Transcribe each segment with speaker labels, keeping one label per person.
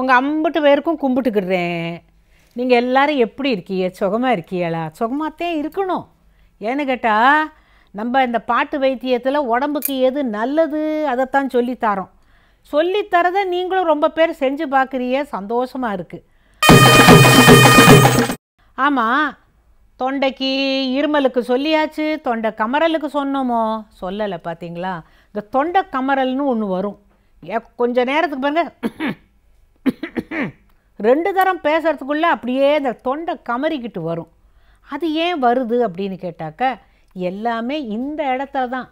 Speaker 1: உங்கள் அம்பிட்டு பேருக்கும் கும்பிட்டுக்கிடுறேன் நீங்கள் எல்லோரும் எப்படி இருக்கீ சுகமாக இருக்கீங்களா சுகமாகத்தான் இருக்கணும் ஏன்னு கேட்டால் நம்ம இந்த பாட்டு வைத்தியத்தில் உடம்புக்கு எது நல்லது அதைத்தான் சொல்லித்தரோம் சொல்லித்தரத நீங்களும் ரொம்ப பேர் செஞ்சு பார்க்குறிய சந்தோஷமாக இருக்குது ஆமாம் தொண்டைக்கு இருமலுக்கு சொல்லியாச்சு தொண்டை கமரலுக்கு சொன்னோமோ சொல்லலை பார்த்தீங்களா இந்த தொண்டை கமரல்னு ஒன்று வரும் கொஞ்சம் நேரத்துக்கு பாருங்கள் ரெண்டு தரம் பேசுகிறதுக்குள்ளே அப்படியே இந்த தொண்டை கமறிக்கிட்டு வரும் அது ஏன் வருது அப்படின்னு கேட்டாக்க எல்லாமே இந்த இடத்துல தான்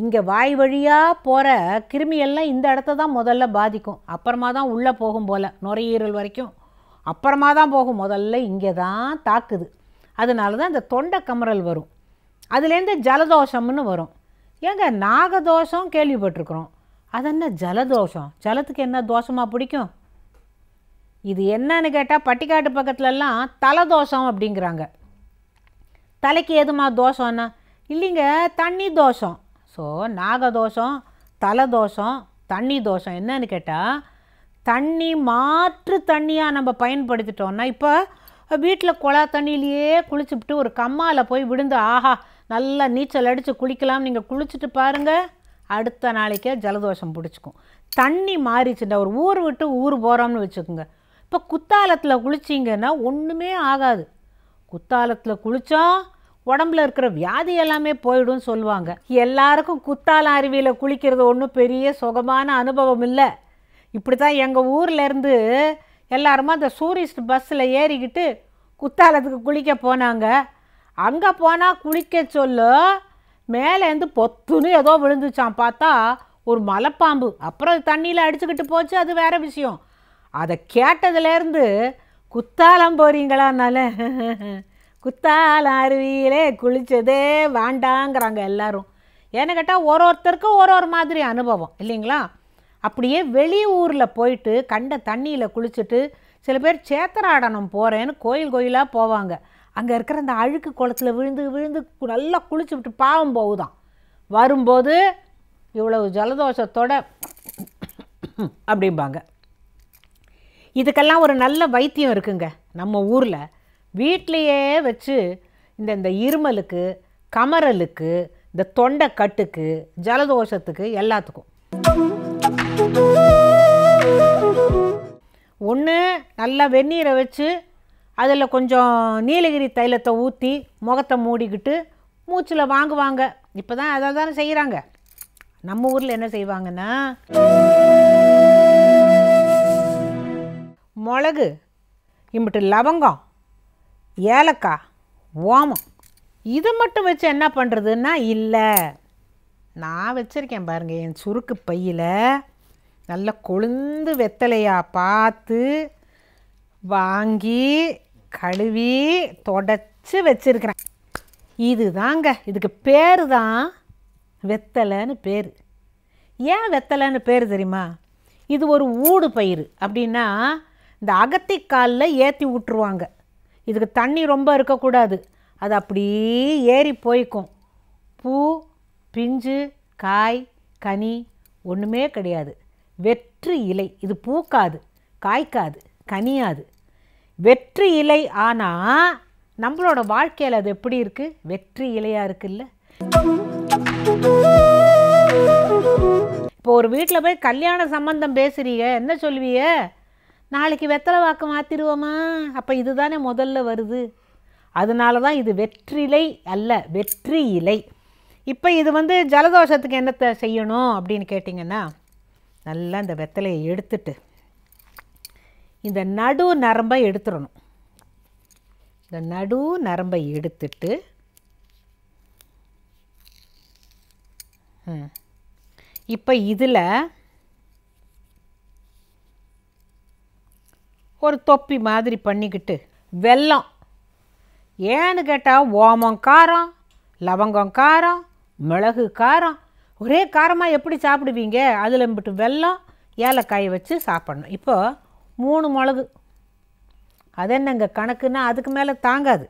Speaker 1: இங்கே வாய் வழியாக போகிற கிருமியெல்லாம் இந்த இடத்த தான் முதல்ல பாதிக்கும் அப்புறமா தான் உள்ளே போகும் போல் நுரையீரல் வரைக்கும் அப்புறமா தான் போகும் முதல்ல இங்கே தான் தாக்குது அதனால தான் இந்த தொண்டை கமரல் வரும் அதுலேருந்து ஜலதோஷம்னு வரும் ஏங்க நாகதோஷம் கேள்விப்பட்டிருக்கிறோம் அது என்ன ஜலதோஷம் ஜலத்துக்கு என்ன தோஷமாக பிடிக்கும் இது என்னன்னு கேட்டால் பட்டிக்காட்டு பக்கத்துலலாம் தலை தோஷம் அப்படிங்கிறாங்க தலைக்கு எதுமா தோஷம்னா இல்லைங்க தண்ணி தோஷம் ஸோ நாகதோஷம் தலை தோஷம் தண்ணி தோஷம் என்னன்னு கேட்டால் தண்ணி மாற்று தண்ணியாக நம்ம பயன்படுத்திட்டோம்னா இப்போ வீட்டில் குழா தண்ணியிலேயே குளிச்சுப்பிட்டு ஒரு கம்மாவில் போய் விழுந்து ஆஹா நல்லா நீச்சல் அடித்து குளிக்கலாம் நீங்கள் குளிச்சுட்டு பாருங்கள் அடுத்த நாளைக்கே ஜலதோஷம் பிடிச்சிக்கும் தண்ணி மாறிச்சுட்டா ஒரு ஊர் விட்டு ஊர் போகிறோம்னு வச்சுக்கோங்க இப்போ குத்தாலத்தில் குளிச்சிங்கன்னா ஒன்றுமே ஆகாது குத்தாலத்தில் குளித்தா உடம்புல இருக்கிற வியாதி எல்லாமே போயிடும் சொல்லுவாங்க எல்லாருக்கும் குத்தால அருவியில் குளிக்கிறது ஒன்றும் பெரிய சுகமான அனுபவம் இல்லை இப்படி தான் எங்கள் ஊர்லேருந்து எல்லாருமா அந்த சூரிஸ்ட் பஸ்ஸில் ஏறிக்கிட்டு குத்தாலத்துக்கு குளிக்க போனாங்க அங்கே போனால் குளிக்க சொல்ல மேலேருந்து பொத்துன்னு ஏதோ விழுந்துச்சான் பார்த்தா ஒரு மலைப்பாம்பு அப்புறம் தண்ணியில் அடிச்சுக்கிட்டு போச்சு அது வேறு விஷயம் அதை கேட்டதுலேருந்து குத்தாலம் போகிறீங்களான்னால குத்தாலம் அருவியிலே குளித்ததே வேண்டாங்கிறாங்க எல்லோரும் ஏன்னு கேட்டால் ஒரு ஒருத்தருக்கும் ஒரு ஒரு மாதிரி அனுபவம் இல்லைங்களா அப்படியே வெளியூரில் போயிட்டு கண்ட தண்ணியில் குளிச்சுட்டு சில பேர் சேத்தராடனம் போகிறேன்னு கோயில் கோயிலாக போவாங்க அங்கே இருக்கிற அந்த அழுக்கு குளத்தில் விழுந்து விழுந்து நல்லா குளிச்சு விட்டு பாவம் போகுதான் வரும்போது இவ்வளவு ஜலதோஷத்தோட அப்படிம்பாங்க இதுக்கெல்லாம் ஒரு நல்ல வைத்தியம் இருக்குங்க நம்ம ஊரில் வீட்லேயே வச்சு இந்த இந்த இருமலுக்கு கமரலுக்கு இந்த தொண்டை கட்டுக்கு ஜலதோஷத்துக்கு எல்லாத்துக்கும் ஒன்று நல்லா வெந்நீரை வச்சு அதில் கொஞ்சம் நீலகிரி தைலத்தை ஊற்றி முகத்தை மூடிக்கிட்டு மூச்சில் வாங்குவாங்க இப்போ தான் அதை தானே செய்கிறாங்க நம்ம ஊரில் என்ன செய்வாங்கன்னா மிளகு இம்பிட்டு லவங்கம் ஏலக்காய் ஓமம் இது மட்டும் வச்சு என்ன பண்ணுறதுன்னா இல்லை நான் வச்சுருக்கேன் பாருங்கள் என் சுருக்கு பையில் நல்லா கொழுந்து வெத்தலையாக பார்த்து வாங்கி கழுவி தொடச்சி வச்சுருக்கிறேன் இது தாங்க இதுக்கு பேர் தான் வெத்தலைன்னு பேர் ஏன் வெத்தலைன்னு பேர் தெரியுமா இது ஒரு ஊடு பயிர் அப்படின்னா இந்த அகத்தி காலில் ஏற்றி விட்டுருவாங்க இதுக்கு தண்ணி ரொம்ப இருக்கக்கூடாது அது அப்படியே ஏறி போய்க்கும் பூ பிஞ்சு காய் கனி ஒன்றுமே கிடையாது வெற்று இலை இது பூக்காது காய்க்காது கனியாது வெற்று இலை ஆனால் நம்மளோட வாழ்க்கையில் அது எப்படி இருக்குது வெற்றி இலையாக இருக்குல்ல இப்போ ஒரு வீட்டில் போய் கல்யாண சம்பந்தம் பேசுகிறீங்க என்ன சொல்வீங்க நாளைக்கு வெத்தலை வாக்கு மாற்றிடுவோமா அப்போ இதுதானே முதல்ல வருது அதனால தான் இது வெற்றிலை அல்ல வெற்றி இலை இப்போ இது வந்து ஜலதோஷத்துக்கு என்னத்தை செய்யணும் அப்படின்னு கேட்டிங்கன்னா நல்லா இந்த வெத்தலையை எடுத்துட்டு இந்த நடு நரம்பை எடுத்துடணும் இந்த நடு நரம்பை எடுத்துட்டு இப்போ இதில் ஒரு தொப்பி மாதிரி பண்ணிக்கிட்டு வெல்லம் ஏன்னு கேட்டால் ஓமம் காரம் லவங்கம் காரம் மிளகு காரம் ஒரே காரமாக எப்படி சாப்பிடுவீங்க அதில் இம்பிட்டு வெல்லம் ஏலக்காயை வச்சு சாப்பிட்ணும் இப்போது மூணு மிளகு அது என்னங்க கணக்குன்னா அதுக்கு மேலே தாங்காது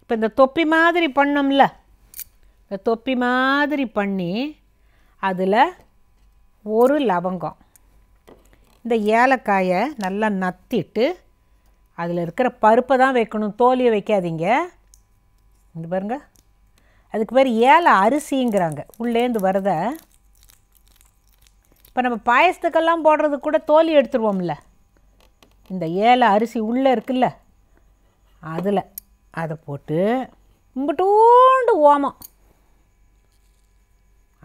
Speaker 1: இப்போ இந்த தொப்பி மாதிரி பண்ணோம்ல இந்த தொப்பி மாதிரி பண்ணி அதில் ஒரு லவங்கம் இந்த ஏலக்காயை நல்லா நத்திட்டு அதில் இருக்கிற பருப்பை தான் வைக்கணும் தோலியை வைக்காதீங்க இந்த பாருங்க அதுக்கு பேர் ஏலை அரிசிங்கிறாங்க உள்ளேருந்து வரத இப்போ நம்ம பாயசத்துக்கெல்லாம் போடுறது கூட தோலி எடுத்துருவோம்ல இந்த ஏலை அரிசி உள்ளே இருக்குல்ல அதில் அதை போட்டு இம்பட்டூண்டு ஓமம்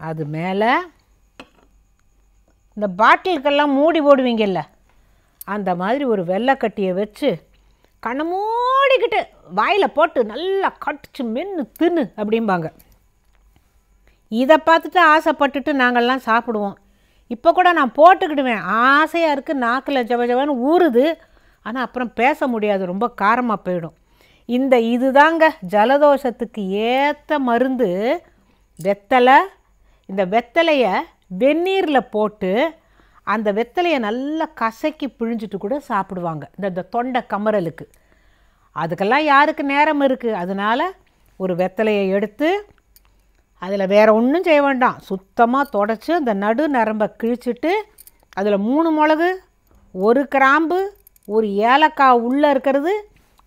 Speaker 1: அது மேலே இந்த பாட்டிலுக்கெல்லாம் மூடி போடுவீங்கல்ல அந்த மாதிரி ஒரு வெள்ளைக்கட்டியை வச்சு கண்ணை மூடிக்கிட்டு வாயில் போட்டு நல்லா கடிச்சு மென்று தின்னு அப்படிம்பாங்க இதை பார்த்துட்டு ஆசைப்பட்டுட்டு நாங்கள்லாம் சாப்பிடுவோம் இப்போ கூட நான் போட்டுக்கிடுவேன் ஆசையாக இருக்குது நாக்கில் ஜப ஜவன்னு ஊறுது ஆனால் அப்புறம் பேச முடியாது ரொம்ப காரமாக போயிடும் இந்த இதுதாங்க ஜலதோஷத்துக்கு ஏற்ற மருந்து வெத்தலை இந்த வெத்தலையை வெந்நீரில் போட்டு அந்த வெத்தலையை நல்லா கசக்கி பிழிஞ்சிட்டு கூட சாப்பிடுவாங்க இந்த இந்த தொண்டை கமரலுக்கு அதுக்கெல்லாம் யாருக்கு நேரம் இருக்குது அதனால் ஒரு வெத்தலையை எடுத்து அதில் வேறு ஒன்றும் செய்ய வேண்டாம் சுத்தமாக தொடச்சி அந்த நடு நரம்பை கிழிச்சிட்டு அதில் மூணு மிளகு ஒரு கிராம்பு ஒரு ஏலக்காய் உள்ளே இருக்கிறது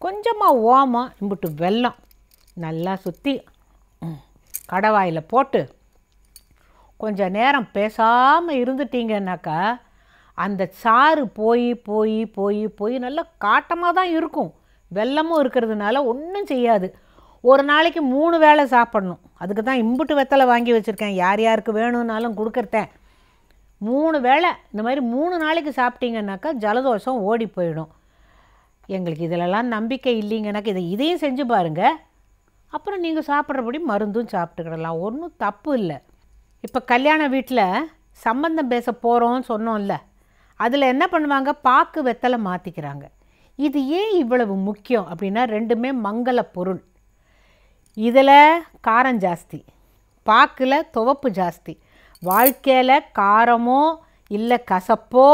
Speaker 1: கொஞ்சமாக ஓமம் இம்பிட்டு வெல்லம் நல்லா சுற்றி கடவாயில் போட்டு கொஞ்சம் நேரம் பேசாமல் இருந்துட்டீங்கன்னாக்கா அந்த சாறு போய் போய் போய் போய் நல்லா காட்டமாக தான் இருக்கும் வெள்ளமும் இருக்கிறதுனால ஒன்றும் செய்யாது ஒரு நாளைக்கு மூணு வேளை சாப்பிட்ணும் அதுக்கு தான் இம்புட்டு வெத்தலை வாங்கி வச்சுருக்கேன் யார் யாருக்கு வேணும்னாலும் கொடுக்குறேன் மூணு வேளை இந்த மாதிரி மூணு நாளைக்கு சாப்பிட்டீங்கன்னாக்கா ஜலதோஷம் ஓடி போயிடும் எங்களுக்கு இதிலெல்லாம் நம்பிக்கை இல்லைங்கனாக்கா இதை இதையும் செஞ்சு பாருங்கள் அப்புறம் நீங்கள் சாப்பிட்றபடி மருந்தும் சாப்பிட்டுக்கிடலாம் ஒன்றும் தப்பு இல்லை இப்போ கல்யாண வீட்டில் சம்பந்தம் பேச போகிறோம்னு சொன்னோம்ல அதில் என்ன பண்ணுவாங்க பாக்கு வெத்தலை மாற்றிக்கிறாங்க இது ஏன் இவ்வளவு முக்கியம் அப்படின்னா ரெண்டுமே மங்கள பொருள் இதில் காரம் ஜாஸ்தி பாக்கில் துவப்பு ஜாஸ்தி வாழ்க்கையில் காரமோ இல்லை கசப்போ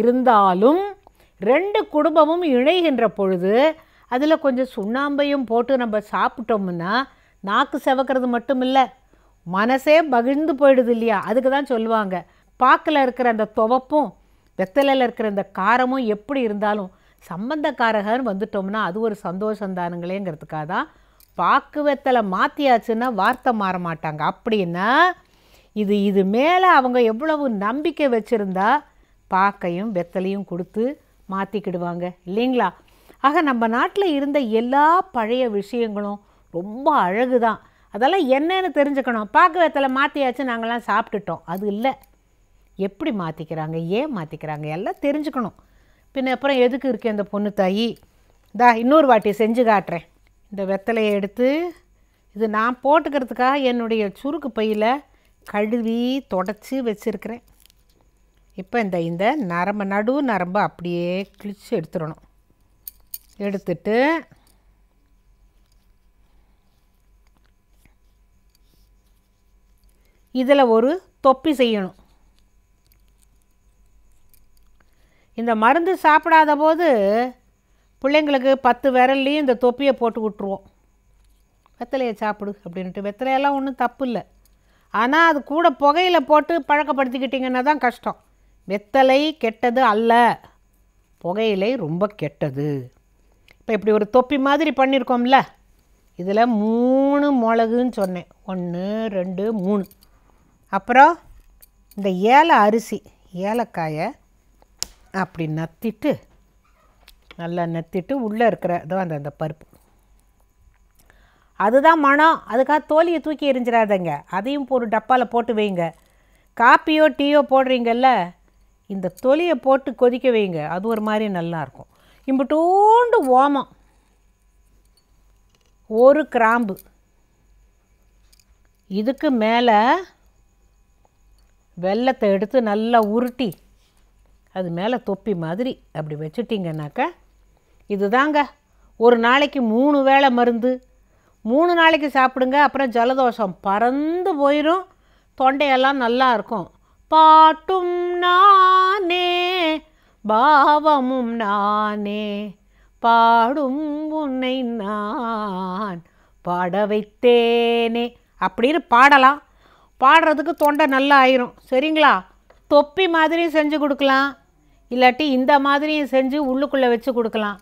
Speaker 1: இருந்தாலும் ரெண்டு குடும்பமும் இணைகின்ற பொழுது அதில் கொஞ்சம் சுண்ணாம்பையும் போட்டு நம்ம சாப்பிட்டோம்னா நாக்கு செவக்கிறது மட்டும் இல்லை மனசே மகிழ்ந்து போயிடுது இல்லையா அதுக்கு தான் சொல்லுவாங்க பாக்கில் இருக்கிற அந்த துவப்பும் வெத்தலையில் இருக்கிற அந்த காரமும் எப்படி இருந்தாலும் சம்பந்தக்காரகன் வந்துட்டோம்னா அது ஒரு சந்தோஷம் தானுங்களேங்கிறதுக்காக தான் பாக்கு வெத்தலை மாற்றியாச்சுன்னா வார்த்தை மாற மாட்டாங்க அப்படின்னா இது இது மேலே அவங்க எவ்வளவு நம்பிக்கை வச்சுருந்தா பாக்கையும் வெத்தலையும் கொடுத்து மாற்றிக்கிடுவாங்க இல்லைங்களா ஆக நம்ம நாட்டில் இருந்த எல்லா பழைய விஷயங்களும் ரொம்ப அழகு தான் அதெல்லாம் என்னன்னு தெரிஞ்சுக்கணும் பாக்கு வெத்தலை மாற்றியாச்சு நாங்களாம் சாப்பிட்டுட்டோம் அது இல்லை எப்படி மாற்றிக்கிறாங்க ஏன் மாற்றிக்கிறாங்க எல்லாம் தெரிஞ்சுக்கணும் பின்ன அப்புறம் எதுக்கு இருக்கு அந்த பொண்ணு தாயி இந்தா இன்னொரு வாட்டி செஞ்சு காட்டுறேன் இந்த வெத்தலையை எடுத்து இது நான் போட்டுக்கிறதுக்காக என்னுடைய சுருக்கு பையில் கழுவி தொடச்சி வச்சுருக்கிறேன் இப்போ இந்த இந்த நரம்பு நடு நரம்பு அப்படியே கிழிச்சு எடுத்துடணும் எடுத்துட்டு இதில் ஒரு தொப்பி செய்யணும் இந்த மருந்து சாப்பிடாத போது பிள்ளைங்களுக்கு பத்து விரல்லையும் இந்த தொப்பியை போட்டு விட்ருவோம் வெத்தலையை சாப்பிடு அப்படின்ட்டு வெத்தலையெல்லாம் ஒன்றும் தப்பு இல்லை ஆனால் அது கூட புகையில் போட்டு பழக்கப்படுத்திக்கிட்டிங்கன்னா தான் கஷ்டம் வெத்தலை கெட்டது அல்ல புகையிலை ரொம்ப கெட்டது இப்போ இப்படி ஒரு தொப்பி மாதிரி பண்ணியிருக்கோம்ல இதில் மூணு மிளகுன்னு சொன்னேன் ஒன்று ரெண்டு மூணு அப்புறம் இந்த ஏலை அரிசி ஏலக்காயை அப்படி நத்திட்டு நல்லா நத்திட்டு உள்ளே இருக்கிற இதோ அந்த அந்த பருப்பு அதுதான் மனம் அதுக்காக தோலியை தூக்கி எரிஞ்சிடாதங்க அதையும் ஒரு டப்பாவில் போட்டு வைங்க காப்பியோ டீயோ போடுறீங்கல்ல இந்த தொலியை போட்டு கொதிக்க வைங்க அது ஒரு மாதிரி நல்லாயிருக்கும் இம்பிட்டோண்டு ஓமம் ஒரு கிராம்பு இதுக்கு மேலே வெள்ளத்தை எடுத்து நல்லா உருட்டி அது மேலே தொப்பி மாதிரி அப்படி வச்சுட்டிங்கனாக்க இதுதாங்க ஒரு நாளைக்கு மூணு வேளை மருந்து மூணு நாளைக்கு சாப்பிடுங்க அப்புறம் ஜலதோஷம் பறந்து போயிடும் தொண்டையெல்லாம் நல்லா இருக்கும் பாட்டும் நானே பாவமும் நானே பாடும் உன்னை நான் பாட வைத்தேனே அப்படின்னு பாடலாம் பாடுறதுக்கு தொண்டை நல்லா ஆயிரும் சரிங்களா தொப்பி மாதிரியும் செஞ்சு கொடுக்கலாம் இல்லாட்டி இந்த மாதிரியும் செஞ்சு உள்ளுக்குள்ளே வச்சு கொடுக்கலாம்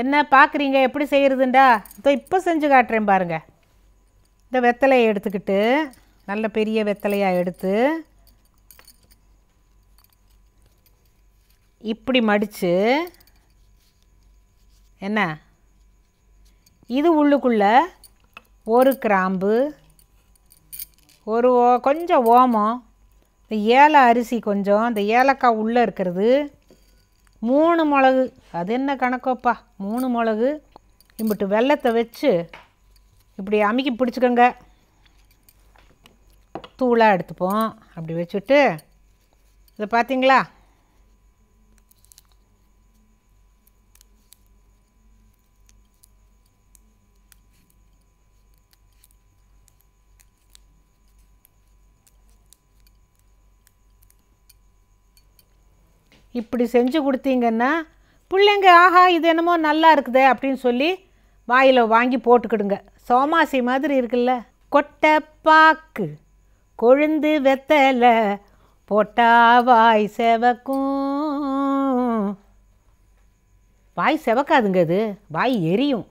Speaker 1: என்ன பார்க்குறீங்க எப்படி செய்கிறதுண்டா இதோ இப்போ செஞ்சு காட்டுறேன் பாருங்கள் இந்த வெத்தலையை எடுத்துக்கிட்டு நல்ல பெரிய வெத்தலையாக எடுத்து இப்படி மடித்து என்ன இது உள்ளுக்குள்ளே ஒரு கிராம்பு ஒரு கொஞ்சம் ஓமம் இந்த ஏலை அரிசி கொஞ்சம் இந்த ஏலக்காய் உள்ளே இருக்கிறது மூணு மிளகு அது என்ன கணக்கோப்பா மூணு மிளகு இம்பிட்டு வெள்ளத்தை வச்சு இப்படி அமுக்கி பிடிச்சிக்கோங்க தூளாக எடுத்துப்போம் அப்படி வச்சுட்டு இதை பார்த்தீங்களா இப்படி செஞ்சு கொடுத்தீங்கன்னா பிள்ளைங்க ஆஹா இது என்னமோ நல்லா இருக்குதே அப்படின்னு சொல்லி வாயில் வாங்கி போட்டுக்கிடுங்க சோமாசி மாதிரி இருக்குல்ல கொட்டை பாக்கு கொழுந்து வெத்தலை போட்டா வாய் செவக்கும் வாய் செவக்காதுங்க அது வாய் எரியும்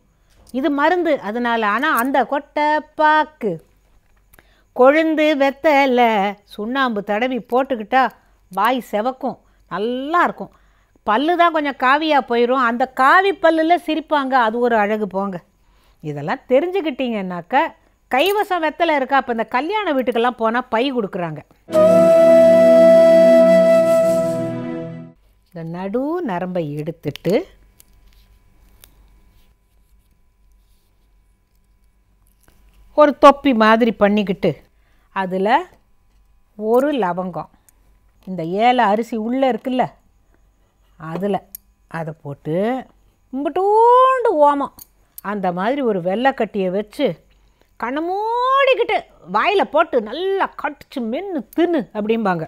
Speaker 1: இது மருந்து அதனால் ஆனால் அந்த கொட்டை பாக்கு கொழுந்து வெத்தலை சுண்ணாம்பு தடவி போட்டுக்கிட்டா வாய் செவக்கும் நல்லா இருக்கும் பல்லு தான் கொஞ்சம் காவியாக போயிடும் அந்த காவி பல்லில் சிரிப்பாங்க அது ஒரு அழகு போங்க இதெல்லாம் தெரிஞ்சுக்கிட்டீங்கன்னாக்கா கைவசம் வெத்தலை இருக்கா அப்போ இந்த கல்யாண வீட்டுக்கெல்லாம் போனால் பை கொடுக்குறாங்க இந்த நடு நரம்பை எடுத்துட்டு ஒரு தொப்பி மாதிரி பண்ணிக்கிட்டு அதில் ஒரு லவங்கம் இந்த ஏழை அரிசி உள்ளே இருக்குல்ல அதில் அதை போட்டு இம்பட்டூண்டு ஓமம் அந்த மாதிரி ஒரு வெள்ளைக்கட்டியை வச்சு கண்ணை மூடிக்கிட்டு வாயில் போட்டு நல்லா கடிச்சு மென்று தின்னு அப்படிம்பாங்க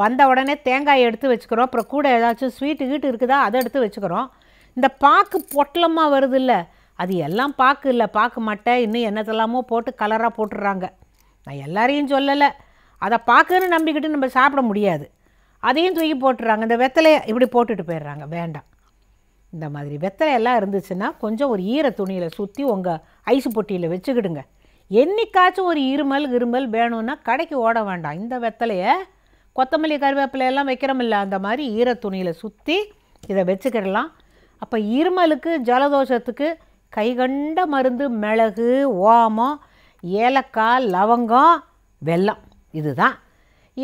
Speaker 1: வந்த உடனே தேங்காயை எடுத்து வச்சுக்கிறோம் அப்புறம் கூட ஏதாச்சும் ஸ்வீட்டு கீட்டு இருக்குதா அதை எடுத்து வச்சுக்கிறோம் இந்த பாக்கு பொட்டலமாக வருது இல்லை அது எல்லாம் பாக்கு இல்லை பாக்கு மட்டை இன்னும் என்னத்தெல்லாமோ போட்டு கலராக போட்டுடுறாங்க நான் எல்லாரையும் சொல்லலை அதை பார்க்கன்னு நம்பிக்கிட்டு நம்ம சாப்பிட முடியாது அதையும் தூக்கி போட்டுறாங்க இந்த வெத்தலையை இப்படி போட்டுட்டு போயிடுறாங்க வேண்டாம் இந்த மாதிரி வெத்தலையெல்லாம் இருந்துச்சுன்னா கொஞ்சம் ஒரு ஈர துணியில் சுற்றி உங்கள் ஐஸ் பொட்டியில் வச்சுக்கிடுங்க என்றைக்காச்சும் ஒரு இருமல் இருமல் வேணும்னா கடைக்கு ஓட வேண்டாம் இந்த வெத்தலையை கொத்தமல்லி கருவேப்பிலையெல்லாம் வைக்கிறோமில்ல அந்த மாதிரி ஈர துணியில் சுற்றி இதை வச்சுக்கிடலாம் அப்போ இருமலுக்கு ஜலதோஷத்துக்கு கைகண்ட மருந்து மிளகு ஓமம் ஏலக்காய் லவங்கம் வெல்லம் இதுதான்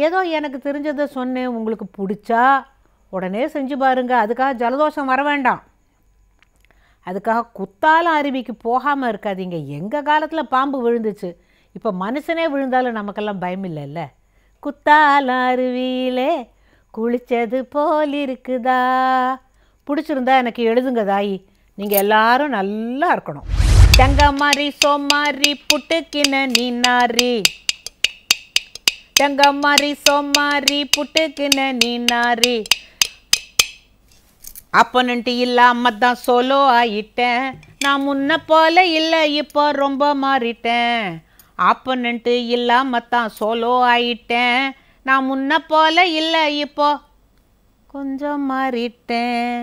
Speaker 1: ஏதோ எனக்கு தெரிஞ்சதை சொன்னேன் உங்களுக்கு பிடிச்சா உடனே செஞ்சு பாருங்க அதுக்காக ஜலதோஷம் வர வேண்டாம் அதுக்காக குத்தால அருவிக்கு போகாமல் இருக்காதீங்க எங்கள் காலத்தில் பாம்பு விழுந்துச்சு இப்போ மனுஷனே விழுந்தாலும் நமக்கெல்லாம் பயம் இல்லைல்ல குத்தால அருவியிலே குளித்தது போல் இருக்குதா பிடிச்சிருந்தா எனக்கு எழுதுங்க தாயி நீங்கள் எல்லாரும் நல்லா இருக்கணும் தங்க மாதிரி சோமாரி புட்டுக்கின நீ நாரி டங்கம்மாரி சோம்மாரி புட்டுக்குன்னு நீனாரி அப்பனன்ட்டு இல்லாம தான் சோலோ ஆயிட்டேன் நான் முன்ன போல இல்லை இப்போ ரொம்ப மாறிட்டேன் ஆப்பனன்ட்டு இல்லாம தான் சோலோ ஆயிட்டேன் நான் முன்ன போல இல்லை இப்போ கொஞ்சம் மாறிட்டேன்